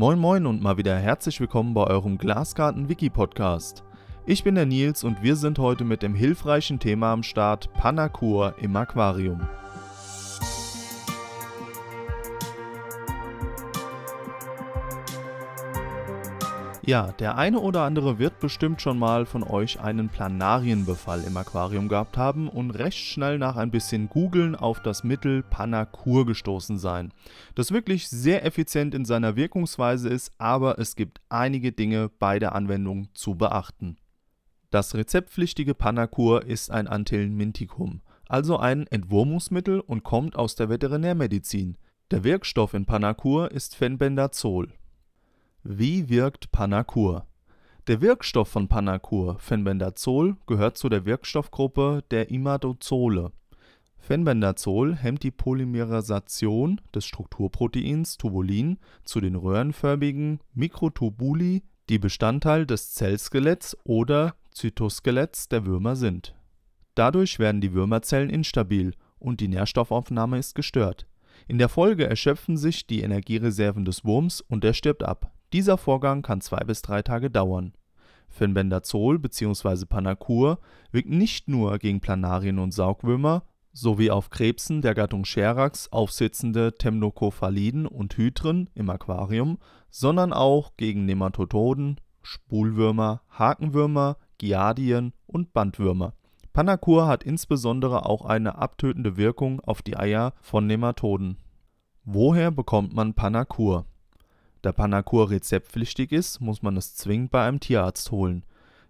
Moin moin und mal wieder herzlich willkommen bei eurem Glasgarten Wiki Podcast. Ich bin der Nils und wir sind heute mit dem hilfreichen Thema am Start Panacur im Aquarium. Ja, der eine oder andere wird bestimmt schon mal von euch einen Planarienbefall im Aquarium gehabt haben und recht schnell nach ein bisschen googeln auf das Mittel Panacur gestoßen sein, das wirklich sehr effizient in seiner Wirkungsweise ist, aber es gibt einige Dinge bei der Anwendung zu beachten. Das rezeptpflichtige Panacur ist ein Antilmintikum, also ein Entwurmungsmittel und kommt aus der Veterinärmedizin. Der Wirkstoff in Panacur ist Fenbendazol. Wie wirkt Panacur? Der Wirkstoff von Panacur, Fenbendazol, gehört zu der Wirkstoffgruppe der Imadozole. Fenbendazol hemmt die Polymerisation des Strukturproteins Tubulin zu den röhrenförmigen Mikrotubuli, die Bestandteil des Zellskeletts oder Zytoskeletts der Würmer sind. Dadurch werden die Würmerzellen instabil und die Nährstoffaufnahme ist gestört. In der Folge erschöpfen sich die Energiereserven des Wurms und er stirbt ab dieser Vorgang kann zwei bis drei Tage dauern. Finbendazol bzw. Panacur wirkt nicht nur gegen Planarien und Saugwürmer sowie auf Krebsen der Gattung Scherax aufsitzende Temnokophaliden und Hydren im Aquarium, sondern auch gegen Nematoden, Spulwürmer, Hakenwürmer, Giardien und Bandwürmer. Panacur hat insbesondere auch eine abtötende Wirkung auf die Eier von Nematoden. Woher bekommt man Panacur? Da Panacur rezeptpflichtig ist, muss man es zwingend bei einem Tierarzt holen.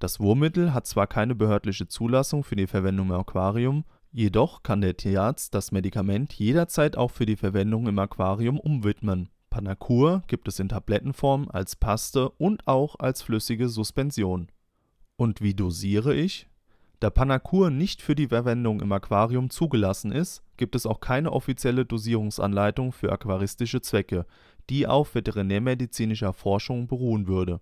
Das Wurmmittel hat zwar keine behördliche Zulassung für die Verwendung im Aquarium, jedoch kann der Tierarzt das Medikament jederzeit auch für die Verwendung im Aquarium umwidmen. Panacur gibt es in Tablettenform, als Paste und auch als flüssige Suspension. Und wie dosiere ich? Da Panacur nicht für die Verwendung im Aquarium zugelassen ist, gibt es auch keine offizielle Dosierungsanleitung für aquaristische Zwecke die auf veterinärmedizinischer Forschung beruhen würde.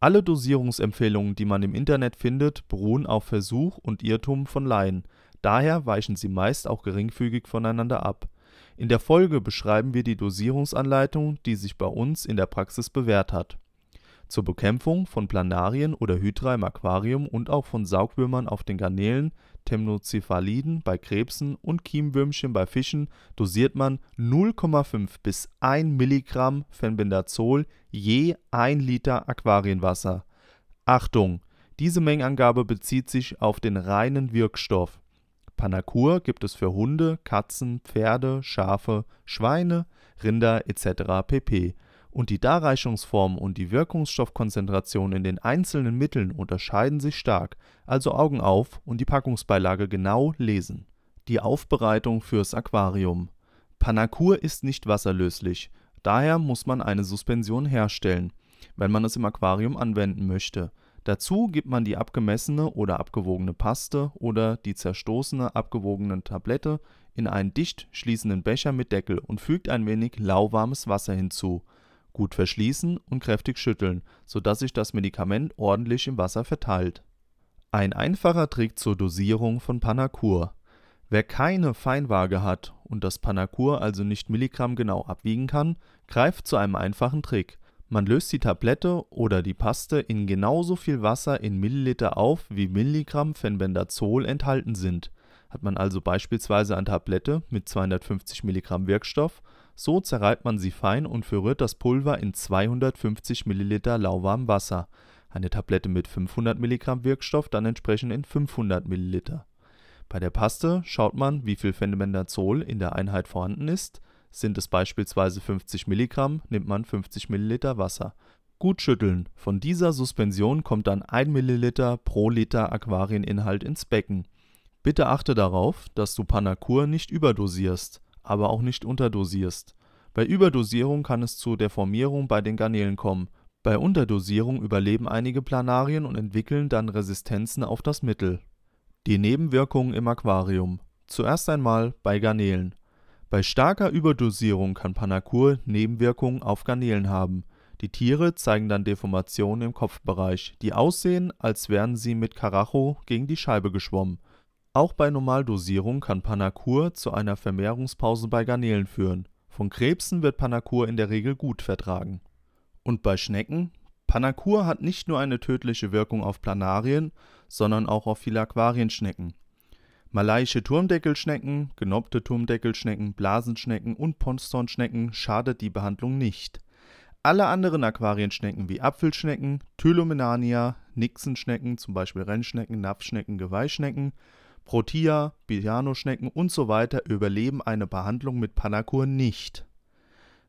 Alle Dosierungsempfehlungen, die man im Internet findet, beruhen auf Versuch und Irrtum von Laien, daher weichen sie meist auch geringfügig voneinander ab. In der Folge beschreiben wir die Dosierungsanleitung, die sich bei uns in der Praxis bewährt hat zur Bekämpfung von Planarien oder Hydra im Aquarium und auch von Saugwürmern auf den Garnelen, Temnozephaliden bei Krebsen und Chiemwürmchen bei Fischen dosiert man 0,5 bis 1 Milligramm Fenbendazol je 1 Liter Aquarienwasser. Achtung! Diese Mengenangabe bezieht sich auf den reinen Wirkstoff. Panacur gibt es für Hunde, Katzen, Pferde, Schafe, Schweine, Rinder etc. pp und die Darreichungsform und die Wirkungsstoffkonzentration in den einzelnen Mitteln unterscheiden sich stark, also Augen auf und die Packungsbeilage genau lesen. Die Aufbereitung fürs Aquarium Panacur ist nicht wasserlöslich, daher muss man eine Suspension herstellen, wenn man es im Aquarium anwenden möchte. Dazu gibt man die abgemessene oder abgewogene Paste oder die zerstoßene abgewogene Tablette in einen dicht schließenden Becher mit Deckel und fügt ein wenig lauwarmes Wasser hinzu gut verschließen und kräftig schütteln, sodass sich das Medikament ordentlich im Wasser verteilt. Ein einfacher Trick zur Dosierung von Panacur. Wer keine Feinwaage hat und das Panacur also nicht Milligramm genau abwiegen kann, greift zu einem einfachen Trick. Man löst die Tablette oder die Paste in genauso viel Wasser in Milliliter auf, wie Milligramm Fenbendazol enthalten sind hat man also beispielsweise eine Tablette mit 250 mg Wirkstoff, so zerreibt man sie fein und verrührt das Pulver in 250 ml lauwarmem Wasser, eine Tablette mit 500 mg Wirkstoff dann entsprechend in 500 ml. Bei der Paste schaut man, wie viel Phenobarbital in der Einheit vorhanden ist. Sind es beispielsweise 50 mg, nimmt man 50 ml Wasser. Gut schütteln. Von dieser Suspension kommt dann 1 ml pro Liter Aquarieninhalt ins Becken Bitte achte darauf, dass du Panacur nicht überdosierst, aber auch nicht unterdosierst. Bei Überdosierung kann es zu Deformierung bei den Garnelen kommen. Bei Unterdosierung überleben einige Planarien und entwickeln dann Resistenzen auf das Mittel. Die Nebenwirkungen im Aquarium. Zuerst einmal bei Garnelen. Bei starker Überdosierung kann Panacur Nebenwirkungen auf Garnelen haben. Die Tiere zeigen dann Deformationen im Kopfbereich, die aussehen, als wären sie mit Karacho gegen die Scheibe geschwommen. Auch bei Normaldosierung kann Panacur zu einer Vermehrungspause bei Garnelen führen, von Krebsen wird Panacur in der Regel gut vertragen. Und bei Schnecken? Panacur hat nicht nur eine tödliche Wirkung auf Planarien, sondern auch auf viele Aquarienschnecken. Malaiische Turmdeckelschnecken, genoppte Turmdeckelschnecken, Blasenschnecken und Ponstonschnecken schadet die Behandlung nicht. Alle anderen Aquarienschnecken wie Apfelschnecken, Thylomenania, Nixenschnecken, zum Beispiel Rennschnecken, Napfschnecken, Geweihschnecken Protea, Pianoschnecken usw. überleben eine Behandlung mit Panacur nicht.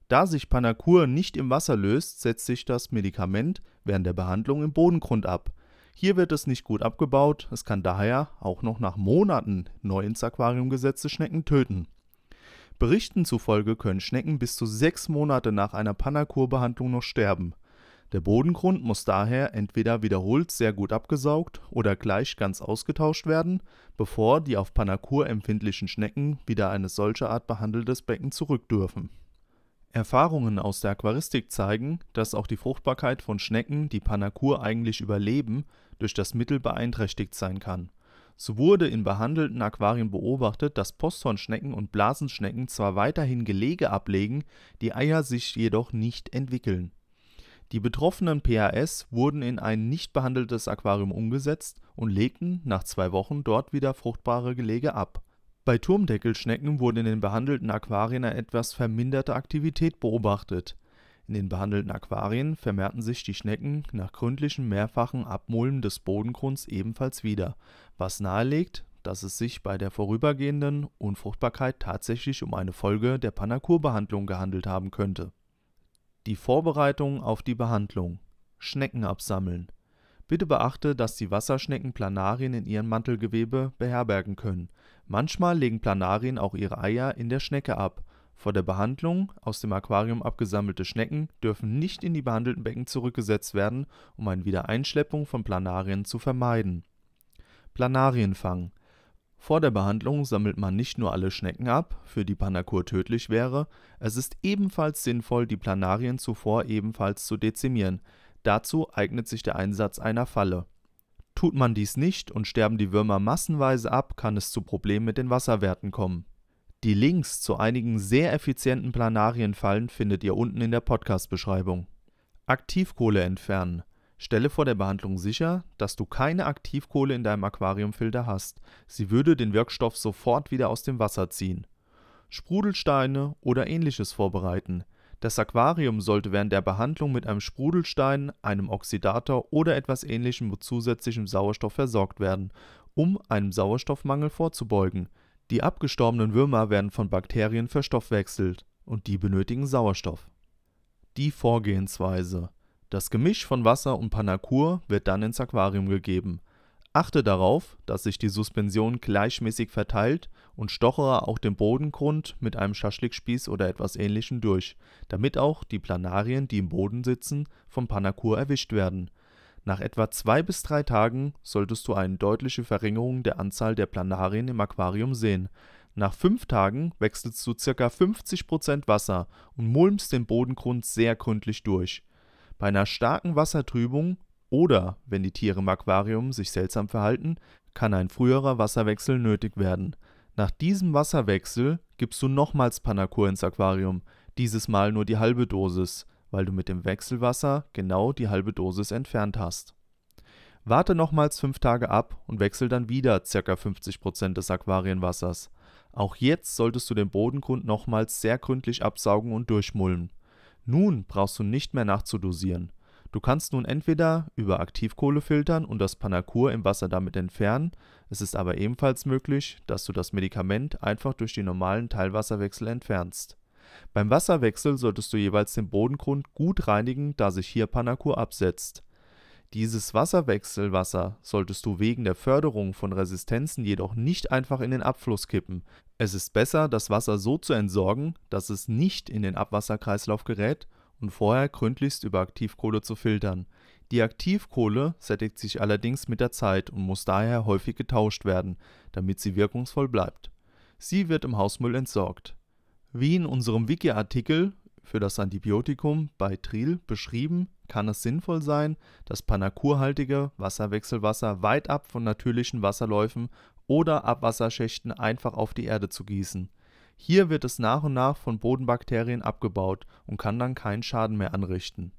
Da sich Panacur nicht im Wasser löst, setzt sich das Medikament während der Behandlung im Bodengrund ab. Hier wird es nicht gut abgebaut, es kann daher auch noch nach Monaten neu ins Aquarium gesetzte Schnecken töten. Berichten zufolge können Schnecken bis zu sechs Monate nach einer Panacur-Behandlung noch sterben. Der Bodengrund muss daher entweder wiederholt sehr gut abgesaugt oder gleich ganz ausgetauscht werden, bevor die auf Panakur empfindlichen Schnecken wieder eine solche Art behandeltes Becken zurückdürfen. Erfahrungen aus der Aquaristik zeigen, dass auch die Fruchtbarkeit von Schnecken, die Panakur eigentlich überleben, durch das Mittel beeinträchtigt sein kann. So wurde in behandelten Aquarien beobachtet, dass Posthornschnecken und Blasenschnecken zwar weiterhin Gelege ablegen, die Eier sich jedoch nicht entwickeln die betroffenen PAS wurden in ein nicht behandeltes Aquarium umgesetzt und legten nach zwei Wochen dort wieder fruchtbare Gelege ab. Bei Turmdeckelschnecken wurde in den behandelten Aquarien eine etwas verminderte Aktivität beobachtet. In den behandelten Aquarien vermehrten sich die Schnecken nach gründlichem mehrfachen Abmolen des Bodengrunds ebenfalls wieder, was nahelegt, dass es sich bei der vorübergehenden Unfruchtbarkeit tatsächlich um eine Folge der Panacurbehandlung gehandelt haben könnte die Vorbereitung auf die Behandlung Schnecken absammeln. Bitte beachte, dass die Wasserschnecken Planarien in ihrem Mantelgewebe beherbergen können. Manchmal legen Planarien auch ihre Eier in der Schnecke ab. Vor der Behandlung aus dem Aquarium abgesammelte Schnecken dürfen nicht in die behandelten Becken zurückgesetzt werden, um eine Wiedereinschleppung von Planarien zu vermeiden. Planarienfang vor der Behandlung sammelt man nicht nur alle Schnecken ab, für die Panakur tödlich wäre, es ist ebenfalls sinnvoll, die Planarien zuvor ebenfalls zu dezimieren, dazu eignet sich der Einsatz einer Falle. Tut man dies nicht und sterben die Würmer massenweise ab, kann es zu Problemen mit den Wasserwerten kommen. Die Links zu einigen sehr effizienten Planarienfallen findet ihr unten in der Podcast-Beschreibung. Aktivkohle entfernen Stelle vor der Behandlung sicher, dass du keine Aktivkohle in deinem Aquariumfilter hast. Sie würde den Wirkstoff sofort wieder aus dem Wasser ziehen. Sprudelsteine oder ähnliches vorbereiten. Das Aquarium sollte während der Behandlung mit einem Sprudelstein, einem Oxidator oder etwas ähnlichem mit zusätzlichem Sauerstoff versorgt werden, um einem Sauerstoffmangel vorzubeugen. Die abgestorbenen Würmer werden von Bakterien verstoffwechselt und die benötigen Sauerstoff. Die Vorgehensweise das Gemisch von Wasser und Panakur wird dann ins Aquarium gegeben. Achte darauf, dass sich die Suspension gleichmäßig verteilt und stochere auch den Bodengrund mit einem Schaschlikspieß oder etwas ähnlichem durch, damit auch die Planarien, die im Boden sitzen, vom Panakur erwischt werden. Nach etwa zwei bis drei Tagen solltest du eine deutliche Verringerung der Anzahl der Planarien im Aquarium sehen. Nach fünf Tagen wechselst du ca. 50% Wasser und mulmst den Bodengrund sehr gründlich durch. Bei einer starken Wassertrübung oder wenn die Tiere im Aquarium sich seltsam verhalten, kann ein früherer Wasserwechsel nötig werden. Nach diesem Wasserwechsel gibst du nochmals Panakur ins Aquarium, dieses Mal nur die halbe Dosis, weil du mit dem Wechselwasser genau die halbe Dosis entfernt hast. Warte nochmals fünf Tage ab und wechsel dann wieder ca. 50% des Aquarienwassers. Auch jetzt solltest du den Bodengrund nochmals sehr gründlich absaugen und durchmullen. Nun brauchst du nicht mehr nachzudosieren. Du kannst nun entweder über Aktivkohle filtern und das Panacur im Wasser damit entfernen, es ist aber ebenfalls möglich, dass du das Medikament einfach durch den normalen Teilwasserwechsel entfernst. Beim Wasserwechsel solltest du jeweils den Bodengrund gut reinigen, da sich hier Panacur absetzt dieses Wasserwechselwasser solltest du wegen der Förderung von Resistenzen jedoch nicht einfach in den Abfluss kippen. Es ist besser, das Wasser so zu entsorgen, dass es nicht in den Abwasserkreislauf gerät und vorher gründlichst über Aktivkohle zu filtern. Die Aktivkohle sättigt sich allerdings mit der Zeit und muss daher häufig getauscht werden, damit sie wirkungsvoll bleibt. Sie wird im Hausmüll entsorgt. Wie in unserem Wiki-Artikel für das Antibiotikum bei Tril beschrieben, kann es sinnvoll sein, das panakurhaltige Wasserwechselwasser weit ab von natürlichen Wasserläufen oder Abwasserschächten einfach auf die Erde zu gießen. Hier wird es nach und nach von Bodenbakterien abgebaut und kann dann keinen Schaden mehr anrichten.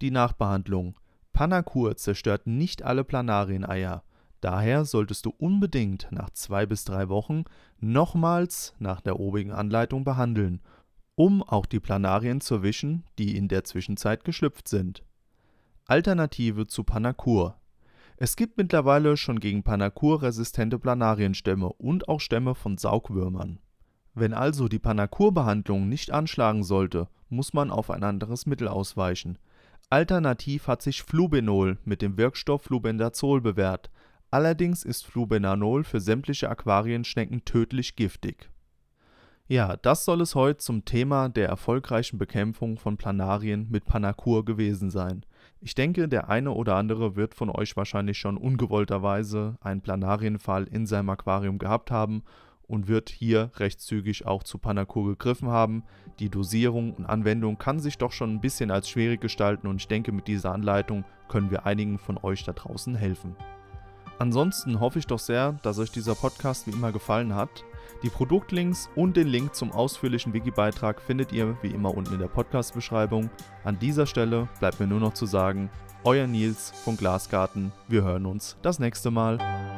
Die Nachbehandlung Panacur zerstört nicht alle Planarieneier. Daher solltest du unbedingt nach zwei bis drei Wochen nochmals nach der obigen Anleitung behandeln um auch die Planarien zu wischen, die in der Zwischenzeit geschlüpft sind. Alternative zu Panacur Es gibt mittlerweile schon gegen Panacur resistente Planarienstämme und auch Stämme von Saugwürmern. Wenn also die Panacur-Behandlung nicht anschlagen sollte, muss man auf ein anderes Mittel ausweichen. Alternativ hat sich Flubenol mit dem Wirkstoff Flubendazol bewährt. Allerdings ist Flubenanol für sämtliche Aquarienschnecken tödlich giftig ja, das soll es heute zum Thema der erfolgreichen Bekämpfung von Planarien mit Panacur gewesen sein. Ich denke, der eine oder andere wird von euch wahrscheinlich schon ungewollterweise einen Planarienfall in seinem Aquarium gehabt haben und wird hier recht zügig auch zu Panacur gegriffen haben. Die Dosierung und Anwendung kann sich doch schon ein bisschen als schwierig gestalten und ich denke, mit dieser Anleitung können wir einigen von euch da draußen helfen. Ansonsten hoffe ich doch sehr, dass euch dieser Podcast wie immer gefallen hat. Die Produktlinks und den Link zum ausführlichen Wiki-Beitrag findet ihr wie immer unten in der Podcast-Beschreibung. An dieser Stelle bleibt mir nur noch zu sagen, euer Nils von Glasgarten. Wir hören uns das nächste Mal.